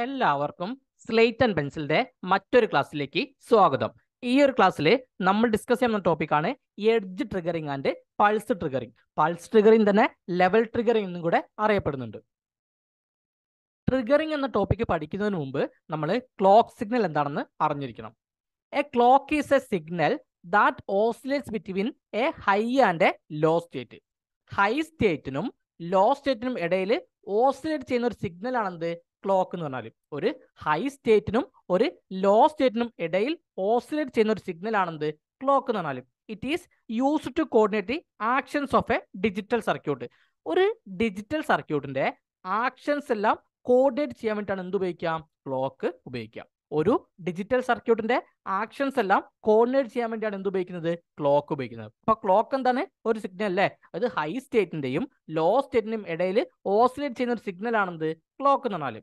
എല്ലാവർക്കും slate and പെൻസിലിന്റെ മറ്റൊരു ക്ലാസ്സിലേക്ക് സ്വാഗതം ഈ ഒരു ക്ലാസ്സിൽ നമ്മൾ ഡിസ്കസ് ചെയ്യുന്ന ടോപ്പിക്കാണ് edge triggering and pulse triggering pulse triggering തന്നെ ലെവൽ ട്രിഗറിംഗ് എന്നും കൂടെ അറിയപ്പെടുന്നുണ്ട് ട്രിഗറിംഗ് എന്ന ടോപ്പിക്ക് പഠിക്കുന്നതിന് മുമ്പ് നമ്മൾ ക്ലോക്ക് സിഗ്നൽ എന്താണെന്ന് അറിഞ്ഞിരിക്കണം a clock is a signal that oscillates between a high and a low state high സ്റ്റേറ്റിനും ലോ സ്റ്റേറ്റിനും ഇടയിൽ ഓസിലേറ്റ് ചെയ്യുന്ന ഒരു സിഗ്നൽ ആണെന്ത് ക്ലോക്ക് എന്ന് പറഞ്ഞാൽ ഒരു ഹൈ സ്റ്റേറ്റിനും ഒരു ലോ സ്റ്റേറ്റിനും ഇടയിൽ ഓസിലേറ്റ് ചെയ്യുന്ന ഒരു സിഗ്നൽ ആണെന്ത് ക്ലോക്ക് എന്ന് പറഞ്ഞാൽ it is use to coordinate the actions of a digital circuit ഒരു ഡിജിറ്റൽ സർക്യൂട്ടിന്റെ ആക്ഷൻസ് എല്ലാം കോർഡിനേറ്റ് ചെയ്യാൻ വേണ്ടിയിട്ടാണ് എന്ത് ഉപയോഗിക്കാം ക്ലോക്ക് ഉപയോഗിക്കാം ഒരു ഡിജിറ്റൽ സർക്യൂട്ടിന്റെ ആക്ഷൻസ് എല്ലാം കോർഡിനേറ്റ് ചെയ്യാൻ വേണ്ടിയാണ് എന്ത് ഉപയോഗിക്കുന്നത് ക്ലോക്ക് ഉപയോഗിക്കുന്നത് അപ്പൊ ക്ലോക്ക് എന്താണ് ഒരു സിഗ്നൽ അല്ലേ അത് ഹൈ സ്റ്റേറ്റിന്റെയും ലോ സ്റ്റേറ്റിന്റെയും ഇടയിൽ ഓസിലേറ്റ് ചെയ്യുന്ന ഒരു സിഗ്നൽ ആണെന്ത് ക്ലോക്ക് എന്ന് പറഞ്ഞാൽ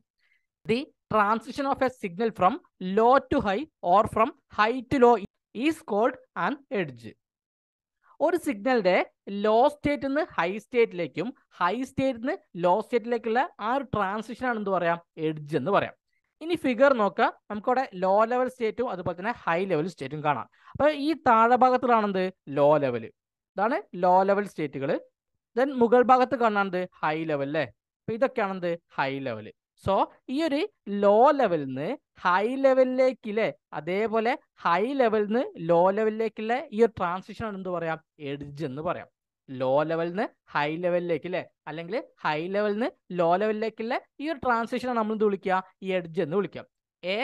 the transition of a signal from low to high or from high to low is called an edge ഒരു സിഗ്നലിന്റെ ലോ സ്റ്റേറ്റിൽ നിന്ന് ഹൈ സ്റ്റേറ്റിലേക്കും ഹൈ സ്റ്റേറ്റിൽ നിന്ന് ലോ സ്റ്റേറ്റിലേക്കുള്ള ആ ഒരു ട്രാൻസിഷൻ ആണ് എന്ത് പറയാം എഡ്ജ് എന്ന് പറയാം ഇനി ഫിഗർ നോക്കുക നമുക്കവിടെ ലോ ലെവൽ സ്റ്റേറ്റും അതുപോലെ തന്നെ ഹൈ ലെവൽ സ്റ്റേറ്റും കാണാം അപ്പോൾ ഈ താഴെ ഭാഗത്തിലാണെന്ത് ലോ ലെവൽ ഇതാണ് ലോ ലെവൽ സ്റ്റേറ്റുകൾ ദെൻ മുകൾ ഭാഗത്ത് കാണാണത് ഹൈ ലെവൽ അല്ലേ അപ്പോൾ ഇതൊക്കെയാണെന്ത് ഹൈ ലെവൽ സോ ഈ ഒരു ലോ ലെവലിൽ നിന്ന് ഹൈ ലെവലിലേക്കില്ലേ അതേപോലെ ഹൈ ലെവലിൽ നിന്ന് ലോ ലെവലിലേക്കുള്ള ഈ ഒരു ട്രാൻസിഷൻ എന്ത് പറയാം എഡ്ജ് എന്ന് പറയാം ലോ ലെവലിൽ നിന്ന് ഹൈ ലെവലിലേക്ക് അല്ലേ അല്ലെങ്കിൽ ഹൈ ലെവലിൽ നിന്ന് ലോ ലെവലിലേക്കുള്ള ഈ ഒരു ട്രാൻസിഷനെ നമ്മൾ എന്ത് വിളിക്കുക ഈ എഡ്ജ് എന്ന് വിളിക്കുക a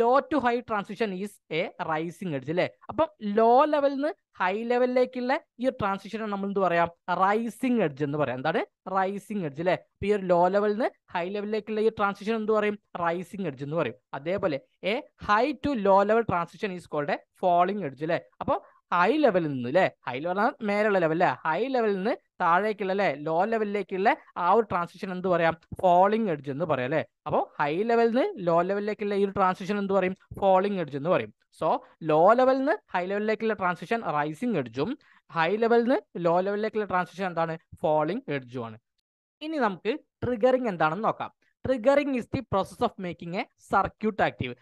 low to high transition is a rising edge അല്ലേ അപ്പം ലോ ലെവലിൽ നിന്ന് ഹൈ ലെവലിലേക്കുള്ള ഈ ഒരു ട്രാൻസിഷനെ നമ്മൾ എന്ത് പറയാം റൈസിങ് എഡ്ജ് എന്ന് പറയാം എന്താണ് റൈസിങ് എഡ്ജ് അല്ലേ അപ്പൊ ഈ ഒരു ലോ ലെവലിൽ നിന്ന് ഹൈ ലെവലിലേക്കുള്ള ഈ ട്രാൻസിഷൻ എന്ത് പറയും റൈസിങ് എഡ്ജ് എന്ന് പറയും അതേപോലെ a high to low level transition is called a falling edge അല്ലേ അപ്പോൾ ഹൈ ലെവലിൽ നിന്ന് അല്ലെ ഹൈ ലെവൽ മേലുള്ള ലെവൽ അല്ലെ ഹൈ ലെവലിൽ നിന്ന് താഴേക്കുള്ള അല്ലെ ലോ ലെവലിലേക്കുള്ള ആ ഒരു ട്രാൻസിഷൻ എന്ത് പറയാം ഫോളിംഗ് എഡ്ജ് എന്ന് പറയാം അല്ലെ അപ്പോൾ ഹൈ ലെവലിൽ നിന്ന് ലോ ലെവലിലേക്കുള്ള ഈ ഒരു ട്രാൻസിഷൻ എന്ത് പറയും ഫോളിംഗ് എഡ്ജ് എന്ന് പറയും സോ ലോ ലെവലിൽ നിന്ന് ഹൈ ലെവലിലേക്കുള്ള ട്രാൻസിഷൻ റൈസിംഗ് എഡ്ജും ഹൈ ലെവലിൽ നിന്ന് ലോ ലെവലിലേക്കുള്ള ട്രാൻസിഷൻ എന്താണ് ഫോളിംഗ് എഡ്ജും ആണ് ഇനി നമുക്ക് ട്രിഗറിംഗ് എന്താണെന്ന് നോക്കാം triggering is the process of making a circuit active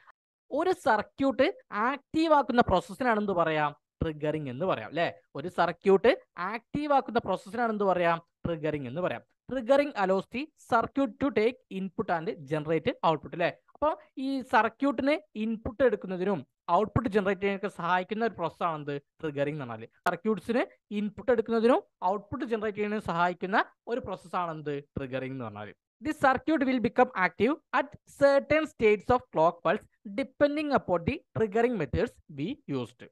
ഒരു സർക്യൂട്ട് ആക്റ്റീവ് ആക്കുന്ന പ്രോസസ്സിനാണെന്ന് പറയാം ട്രിഗറിങ് എന്ന് പറയാം അല്ലെ ഒരു സർക്യൂട്ട് ആക്റ്റീവ് ആക്കുന്ന പ്രോസസ്സിനാണ് എന്ത് പറയാം ട്രിഗറിങ് എന്ന് പറയാം triggering allows the circuit to take input and generate output അല്ലെ അപ്പോൾ ഈ സർക്യൂട്ടിന് ഇൻപുട്ട് എടുക്കുന്നതിനും ഔട്ട്പുട്ട് ജനറേറ്റ് ചെയ്യാനൊക്കെ സഹായിക്കുന്ന ഒരു ആണ് എന്ത് ട്രിഗറിംഗ് എന്ന് പറഞ്ഞാൽ സർക്യൂട്ട്സിന് ഇൻപുട്ട് എടുക്കുന്നതിനും ഔട്ട്പുട്ട് ജനറേറ്റ് ചെയ്യുന്നതിനും സഹായിക്കുന്ന ഒരു ആണ് എന്ത് ട്രിഗറിംഗ് എന്ന് പറഞ്ഞാൽ the circuit will become active at certain states of clock pulse depending upon the triggering methods be used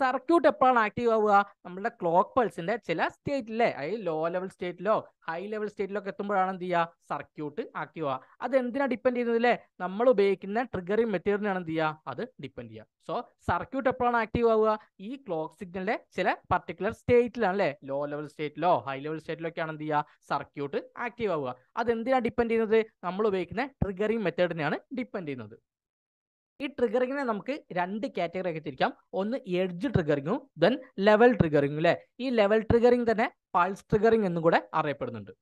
circuit എപ്പോഴാണ് ആക്റ്റീവ് ആവുക നമ്മുടെ ക്ലോക്ക് പൾസിന്റെ ചില സ്റ്റേറ്റിലെ അതായത് ലോ ലെവൽ സ്റ്റേറ്റിലോ ഹൈ ലെവൽ ഒക്കെ എത്തുമ്പോഴാണ് എന്ത് ചെയ്യുക സർക്യൂട്ട് ആക്റ്റീവ് ആവുക അത് എന്തിനാണ് ഡിപ്പെൻഡ് ചെയ്യുന്നതില്ലേ നമ്മൾ ഉപയോഗിക്കുന്ന ട്രിഗറിംഗ് മെറ്റീരിയലിനാണ് എന്ത് ചെയ്യുക അത് ഡിപ്പെൻഡ് ചെയ്യുക സോ സർക്യൂട്ട് എപ്പോഴാണ് ആക്റ്റീവ് ആവുക ഈ ക്ലോക്ക് സിഗ്നലിന്റെ ചില പർട്ടിക്കുലർ സ്റ്റേറ്റിലാണ് അല്ലേ ലോ ലെവൽ സ്റ്റേറ്റിലോ ഹൈ ലെവൽ ഒക്കെയാണ് എന്ത് ചെയ്യുക സർക്യൂട്ട് ആക്റ്റീവ് ആവുക അത് എന്തിനാണ് ഡിപ്പെൻഡ് ചെയ്യുന്നത് നമ്മൾ ഉപയോഗിക്കുന്ന ട്രിഗറിംഗ് മെത്തേഡിനെയാണ് ഡിപ്പെൻഡ് ചെയ്യുന്നത് ഈ ട്രിഗറിങ്ങിനെ നമുക്ക് രണ്ട് കാറ്റഗറി ആക്കി തിരിക്കാം ഒന്ന് എഡ്ജ് ട്രിഗറിങ്ങും ദെൻ ലെവൽ ട്രിഗറിങ്ങും അല്ലേ ഈ ലെവൽ ട്രിഗറിങ് തന്നെ പൾസ് ട്രിഗറിങ് എന്നും കൂടെ അറിയപ്പെടുന്നുണ്ട്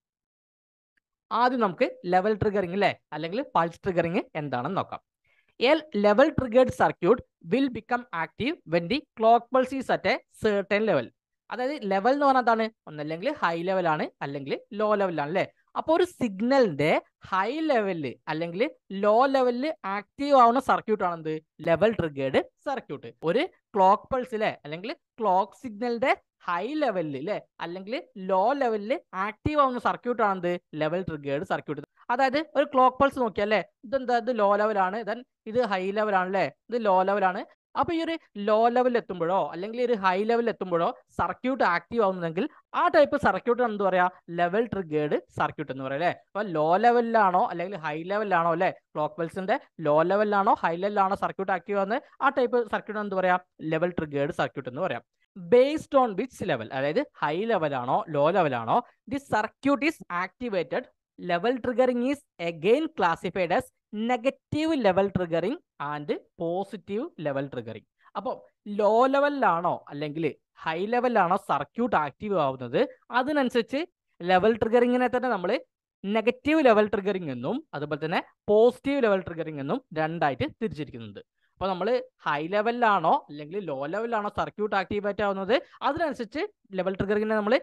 ആദ്യം നമുക്ക് ലെവൽ ട്രിഗറിങ് അല്ലേ അല്ലെങ്കിൽ പൾസ് ട്രിഗറിങ് എന്താണെന്ന് നോക്കാം a level triggered circuit will become active when the clock pulse is at a certain level അതായത് ലെവൽ എന്ന് പറഞ്ഞാൽ എന്താണ് ഒന്നല്ലെങ്കിൽ ഹൈ ലെവലാണ് അല്ലെങ്കിൽ ലോ ലെവലാണ് അല്ലേ അപ്പോൾ ഒരു സിഗ്നലിന്റെ ഹൈ ലെവലിൽ അല്ലെങ്കിൽ ലോ ലെവലിൽ ആക്റ്റീവ് ആവുന്ന സർക്യൂട്ടാണ് എന്ത് ലെവൽ ട്രിഗേഡ് സർക്യൂട്ട് ഒരു ക്ലോക്ക് പൾസിലെ അല്ലെങ്കിൽ ക്ലോക്ക് സിഗ്നലിന്റെ ഹൈ ലെവലിൽ അല്ലെ അല്ലെങ്കിൽ ലോ ലെവലിൽ ആക്റ്റീവ് ആവുന്ന സർക്യൂട്ടാണ് എന്ത് ലെവൽ ട്രിഗേഡ് സർക്യൂട്ട് അതായത് ഒരു ക്ലോക്ക് പൾസ് നോക്കിയാൽ അല്ലേ ഇതെന്താ ഇത് ലോ ലെവലാണ് ദെൻ ഇത് ഹൈ ലെവലാണ് അല്ലേ ഇത് ലോ ലെവലാണ് അപ്പൊ ഈ ഒരു ലോ ലെവൽ എത്തുമ്പോഴോ അല്ലെങ്കിൽ ഒരു ഹൈ ലെവൽ എത്തുമ്പോഴോ സർക്യൂട്ട് ആക്റ്റീവ് ആവുന്നെങ്കിൽ ആ ടൈപ്പ് സർക്യൂട്ട് എന്താ പറയാ ലെവൽ ട്രിഗേഡ് സർക്യൂട്ട് എന്ന് പറയാം അല്ലെ അപ്പൊ ലോ ലെവലിലാണോ അല്ലെങ്കിൽ ഹൈ ലെവലിലാണോ അല്ലെ ക്ലോക്ക് പൾസിന്റെ ലോ ലെവലിലാണോ ഹൈ ലെവലിലാണോ സർക്യൂട്ട് ആക്റ്റീവ് ആവുന്നത് ആ ടൈപ്പ് സർക്യൂട്ട് എന്താ പറയാ ലെവൽ ട്രിഗേഡ് സർക്യൂട്ട് എന്ന് പറയാം ബേസ്ഡ് ഓൺ വിച്ച് ലെവൽ അതായത് ഹൈ ലെവലാണോ ലോ ലെവലാണോ the circuit is activated level triggering is again classified as negative level triggering and positive level triggering അപ്പോൾ ലോ ലെവലിലാണോ അല്ലെങ്കിൽ ഹൈ ലെവലിലാണോ സർക്യൂട്ട് ആക്റ്റീവ് ആവുന്നത് അതിനനുസരിച്ച് ലെവൽ ട്രിഗറിങ്ങിനെ തന്നെ നമ്മൾ നെഗറ്റീവ് ലെവൽ ട്രിഗറിങ് എന്നും അതുപോലെ തന്നെ പോസിറ്റീവ് ലെവൽ ട്രിഗറിങ് എന്നും രണ്ടായിട്ട് തിരിച്ചിരിക്കുന്നുണ്ട് അപ്പോൾ നമ്മൾ ഹൈ ലെവലിലാണോ അല്ലെങ്കിൽ ലോ ലെവലിലാണോ സർക്യൂട്ട് ആക്ടിവേറ്റ് ആവുന്നത് അതിനനുസരിച്ച് ലെവൽ ട്രിഗറിങ്ങിനെ നമ്മൾ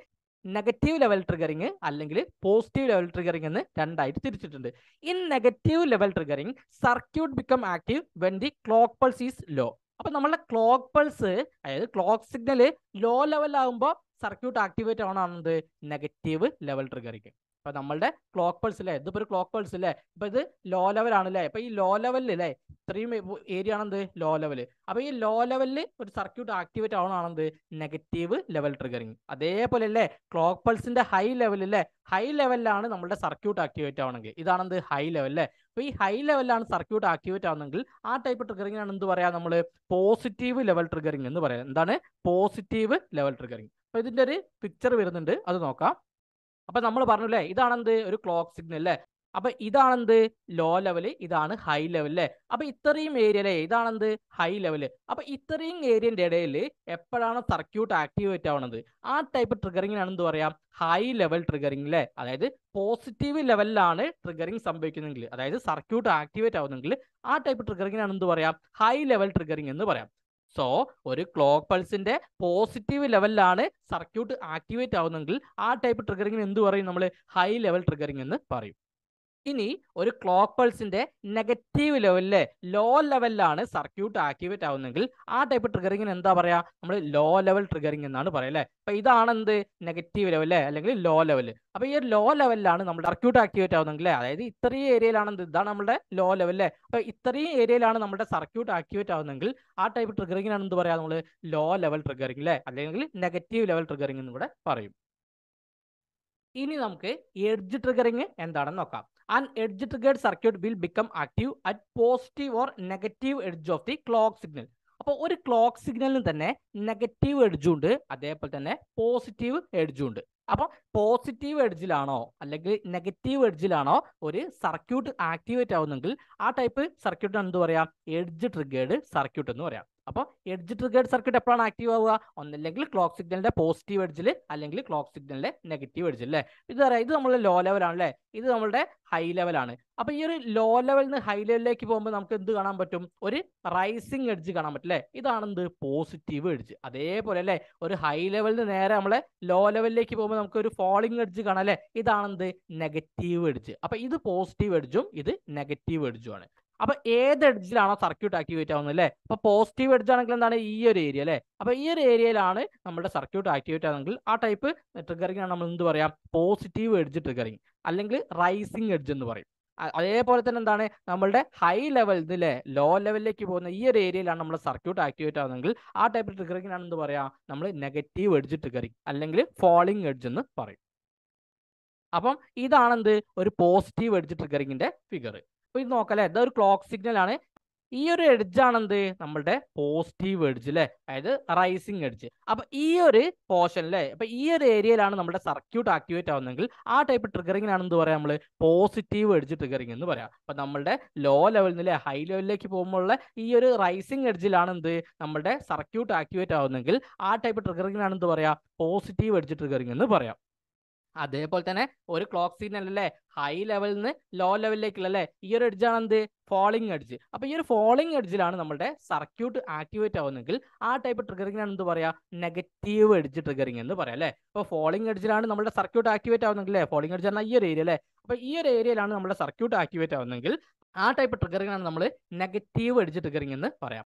നെഗറ്റീവ് ലെവൽ ട്രിഗറിങ് അല്ലെങ്കിൽ പോസിറ്റീവ് ലെവൽ ട്രിഗറിങ് എന്ന് രണ്ടായിട്ട് തിരിച്ചിട്ടുണ്ട് in negative level triggering circuit become active when the clock pulse is low അപ്പൊ നമ്മളുടെ ക്ലോക്ക് പൾസ് അതായത് ക്ലോക്ക് സിഗ്നൽ ലോ ലെവൽ ആകുമ്പോൾ സർക്യൂട്ട് ആക്ടിവേറ്റ് ആവണത് നെഗറ്റീവ് ലെവൽ ട്രിഗറിങ് ഇപ്പൊ നമ്മളുടെ ക്ലോക്ക് പൾസ് അല്ലേ ഇതിപ്പോ ഒരു ക്ലോക്ക് പൾസ് അല്ലേ ഇപ്പൊ ഇത് ലോ ലെവൽ ആണ് അല്ലേ ഇപ്പൊ ഈ ലോ ലെവലിൽ അല്ലേ ഇത്രയും ഏരിയ ആണെന്ത് ലോ ലെവൽ അപ്പൊ ഈ ലോ ലെവലിൽ ഒരു സർക്യൂട്ട് ആക്ടിവേറ്റ് ആവണമാണെന്ത് നെഗറ്റീവ് ലെവൽ ട്രിഗറിങ് അതേപോലെ അല്ലേ ക്ലോക്ക് പൾസിന്റെ ഹൈ ലെവലിൽ അല്ലേ ഹൈ ലെവലിലാണ് നമ്മളുടെ സർക്യൂട്ട് ആക്ടിവേറ്റ് ആവണമെങ്കിൽ ഇതാണെന്ത് ഹൈ ലെവൽ അല്ലേ അപ്പൊ ഈ ഹൈ ലെവലിലാണ് സർക്യൂട്ട് ആക്ടിവേറ്റ് ആവുന്നെങ്കിൽ ആ ടൈപ്പ് ട്രിഗറിംഗ് ആണ് എന്ത് പറയാ നമ്മൾ പോസിറ്റീവ് ലെവൽ ട്രിഗറിംഗ് എന്ന് പറയാം എന്താണ് പോസിറ്റീവ് ലെവൽ ട്രിഗറിംഗ് അപ്പൊ ഇതിന്റെ ഒരു പിക്ചർ വരുന്നുണ്ട് അത് നോക്കാം അപ്പൊ നമ്മൾ പറഞ്ഞു അല്ലേ ഇതാണെന്ത് ഒരു ക്ലോക്ക് സിഗ്നൽ അല്ലേ അപ്പൊ ഇതാണെന്ത് ലോ ലെവൽ ഇതാണ് ഹൈ ലെവൽ അല്ലേ അപ്പൊ ഇത്രയും ഏരിയ അല്ലേ ഇതാണെന്ത് ഹൈ ലെവൽ അപ്പൊ ഇത്രയും ഏരിയന്റെ ഇടയിൽ എപ്പോഴാണ് സർക്യൂട്ട് ആക്ടിവേറ്റ് ആവുന്നത് ആ ടൈപ്പ് ട്രിഗറിങ്ങിനാണ് എന്ത് പറയാം ഹൈ ലെവൽ ട്രിഗറിംഗ് അല്ലേ അതായത് പോസിറ്റീവ് ലെവലിലാണ് ട്രിഗറിംഗ് സംഭവിക്കുന്നെങ്കിൽ അതായത് സർക്യൂട്ട് ആക്ടിവേറ്റ് ആവുന്നെങ്കിൽ ആ ടൈപ്പ് ട്രിഗറിങ്ങിനാണ് എന്ത് പറയാം ഹൈ ലെവൽ ട്രിഗറിംഗ് എന്ന് പറയാം സോ ഒരു ക്ലോക്ക് പൾസിന്റെ പോസിറ്റീവ് ലെവലിലാണ് സർക്യൂട്ട് ആക്ടിവേറ്റ് ആവുന്നെങ്കിൽ ആ ടൈപ്പ് ട്രിഗറിങ്ങിന് എന്ത് പറയും നമ്മൾ ഹൈ ലെവൽ ട്രിഗറിംഗ് എന്ന് പറയും ഇനി ഒരു ക്ലോക്ക് പൾസിന്റെ നെഗറ്റീവ് ലെവലില് ലോ ലെവലിലാണ് സർക്യൂട്ട് ആക്ടിവേറ്റ് ആവുന്നെങ്കിൽ ആ ടൈപ്പ് ട്രിഗറിങ്ങിന് എന്താ പറയാ നമ്മൾ ലോ ലെവൽ ട്രിഗറിംഗ് എന്നാണ് പറയുക അല്ലേ അപ്പൊ ഇതാണ് എന്ത് നെഗറ്റീവ് ലെവല് അല്ലെങ്കിൽ ലോ ലെവല് അപ്പൊ ഈ ഒരു ലോ ലെവലിലാണ് നമ്മൾ സർക്യൂട്ട് ആക്ടിവേറ്റ് ആവുന്നെങ്കിൽ അതായത് ഇത്രയും ഏരിയയിലാണ് എന്ത് ഇതാണ് നമ്മുടെ ലോ ലെവൽ അല്ലേ അപ്പൊ ഇത്രയും ഏരിയയിലാണ് നമ്മുടെ സർക്യൂട്ട് ആക്ടിവേറ്റ് ആവുന്നെങ്കിൽ ആ ടൈപ്പ് ട്രിഗറിങ്ങിനാണ് എന്ത് പറയാ നമ്മൾ ലോ ലെവൽ ട്രിഗറിംഗ് അല്ലേ അല്ലെങ്കിൽ നെഗറ്റീവ് ലെവൽ ട്രിഗറിംഗ് എന്ന് കൂടെ പറയും ഇനി നമുക്ക് എഡ്ജ് ട്രിഗറിങ് എന്താണെന്ന് നോക്കാം an edge triggered circuit will become active at positive or negative edge of the clock signal അപ്പോൾ ഒരു ക്ലോക്ക് സിഗ്നലിന് തന്നെ നെഗറ്റീവ് എഡ്ജും ഉണ്ട് അതേപോലെ തന്നെ പോസിറ്റീവ് എഡ്ജും ഉണ്ട് അപ്പോൾ പോസിറ്റീവ് എഡ്ജിലാണോ അല്ലെങ്കിൽ നെഗറ്റീവ് എഡ്ജിലാണോ ഒരു സർക്യൂട്ട് ആക്ടിവേറ്റ് ആവുന്നെങ്കിൽ ആ ടൈപ്പ് സർക്യൂട്ട് എന്ത് പറയാം എഡ്ജ് ട്രിഗേർഡ് സർക്യൂട്ട് എന്ന് പറയാം അപ്പോൾ എഡ്ജ് ട്രിഗേഡ് സർക്യൂട്ട് എപ്പോഴാണ് ആക്റ്റീവ് ആവുക ഒന്നില്ലെങ്കിൽ ക്ലോക്ക് സിഗ്നലിന്റെ പോസിറ്റീവ് എഡ്ജിൽ അല്ലെങ്കിൽ ക്ലോക്ക് സിഗ്നലിന്റെ നെഗറ്റീവ് എഡ്ജിൽ അല്ലേ ഇത് പറയാം ഇത് നമ്മളുടെ ലോ ലെവലാണ് അല്ലേ ഇത് നമ്മളുടെ ഹൈ ലെവലാണ് അപ്പൊ ഈ ഒരു ലോ ലെവലിൽ നിന്ന് ഹൈ ലെവലിലേക്ക് പോകുമ്പോൾ നമുക്ക് എന്ത് കാണാൻ പറ്റും ഒരു റൈസിങ് എഡ്ജ് കാണാൻ പറ്റും അല്ലേ ഇതാണ് എന്ത് പോസിറ്റീവ് എഡ്ജ് അതേപോലെ അല്ലേ ഒരു ഹൈ ലെവലിന് നേരെ നമ്മളെ ലോ ലെവലിലേക്ക് പോകുമ്പോൾ നമുക്ക് ഒരു ഫോളിങ് എഡ്ജ് കാണാം അല്ലേ ഇതാണ് എന്ത് നെഗറ്റീവ് എഡ്ജ് അപ്പൊ ഇത് പോസിറ്റീവ് എഡ്ജും ഇത് നെഗറ്റീവ് എഡ്ജും ആണ് അപ്പൊ ഏത് എഡ്ജിലാണ് സർക്യൂട്ട് ആക്ടിവേറ്റ് ആവുന്നത് അല്ലേ അപ്പൊ പോസിറ്റീവ് എഡ്ജ് ആണെങ്കിൽ എന്താണ് ഈ ഒരു ഏരിയ അല്ലേ അപ്പൊ ഈ ഒരു ഏരിയയിലാണ് നമ്മുടെ സർക്യൂട്ട് ആക്ടിവേറ്റ് ആണെങ്കിൽ ആ ടൈപ്പ് ട്രിഗറിംഗ് ആണ് നമ്മൾ എന്ത് പറയാം പോസിറ്റീവ് എഡ്ജ് ട്രിഗറിംഗ് അല്ലെങ്കിൽ റൈസിംഗ് എഡ്ജ് എന്ന് പറയും അതേപോലെ തന്നെ എന്താണ് നമ്മളുടെ ഹൈ ലെവലിൽ നിന്ന് ലോ ലെവലിലേക്ക് പോകുന്ന ഈ ഒരു ഏരിയയിലാണ് നമ്മുടെ സർക്യൂട്ട് ആക്ടിവേറ്റ് ആവുന്നതെങ്കിൽ ആ ടൈപ്പ് ആണ് എന്ത് പറയാ നമ്മൾ നെഗറ്റീവ് എഡ്ജ് ട്രിഗറിംഗ് അല്ലെങ്കിൽ ഫോളിംഗ് എഡ്ജ് എന്ന് പറയും അപ്പം ഇതാണെന്ത് ഒരു പോസിറ്റീവ് എഡ്ജ് ട്രിഗറിങ്ങിന്റെ ഫിഗർ അപ്പൊ ഇത് നോക്കാം അല്ലെ ഇതൊരു ക്ലോക്ക് സിഗ്നൽ ആണ് ഈ ഒരു എഡ്ജ് ആണ് എന്ത് നമ്മളുടെ പോസിറ്റീവ് എഡ്ജ് അല്ലെ അതായത് റൈസിങ് എഡ്ജ് അപ്പൊ ഈ ഒരു പോർഷൻ അല്ലെ അപ്പൊ ഈ ഒരു ഏരിയയിലാണ് നമ്മുടെ സർക്യൂട്ട് ആക്ടിവേറ്റ് ആവുന്നെങ്കിൽ ആ ടൈപ്പ് ട്രിഗറിങ്ങിനാണ് എന്ത് പറയാം നമ്മൾ പോസിറ്റീവ് എഡ്ജ് ട്രിഗറിങ് എന്ന് പറയാം അപ്പൊ നമ്മുടെ ലോ ലെവലിൽ അല്ലെ ഹൈ ലെവലിലേക്ക് പോകുമ്പോഴുള്ള ഈ ഒരു റൈസിങ് എഡ്ജിലാണ് എന്ത് നമ്മുടെ സർക്യൂട്ട് ആക്ടിവേറ്റ് ആവുന്നെങ്കിൽ ആ ടൈപ്പ് ട്രിഗറിങ്ങിനാണ് എന്ത് പറയാ പോസിറ്റീവ് എഡ്ജ് ട്രിഗറിങ് എന്ന് പറയാം അതേപോലെ തന്നെ ഒരു ക്ലോക്ക് സിഗ്നൽ അല്ലേ ഹൈ ലെവലിൽ നിന്ന് ലോ ലെവലിലേക്കുള്ള അല്ലേ ഈ ഒരു എഡ്ജാണ് എന്ത് ഫോളിംഗ് എഡ്ജ് അപ്പൊ ഈ ഒരു ഫോളിംഗ് എഡ്ജിലാണ് നമ്മുടെ സർക്യൂട്ട് ആക്ടിവേറ്റ് ആവുന്നെങ്കിൽ ആ ടൈപ്പ് ട്രിഗറിംഗിനാണ് എന്ത് പറയാ നെഗറ്റീവ് എഡ്ജ് ട്രിഗറിംഗ് എന്ന് പറയാം അല്ലേ അപ്പൊ ഫോളിംഗ് എഡ്ജിലാണ് നമ്മുടെ സർക്യൂട്ട് ആക്ടിവേറ്റ് ആവുന്നെങ്കിൽ അല്ലേ ഫോളിംഗ് എഡ്ജ് പറഞ്ഞാൽ ഈ ഒരു ഏരിയ അല്ലേ അപ്പൊ ഈ ഒരു ഏരിയയിലാണ് നമ്മുടെ സർക്യൂട്ട് ആക്ടിവേറ്റ് ആവുന്നെങ്കിൽ ആ ടൈപ്പ് ട്രിഗറിംഗ് ആണ് നമ്മൾ നെഗറ്റീവ് എഡ്ജ് ട്രിഗറിംഗ് എന്ന് പറയാം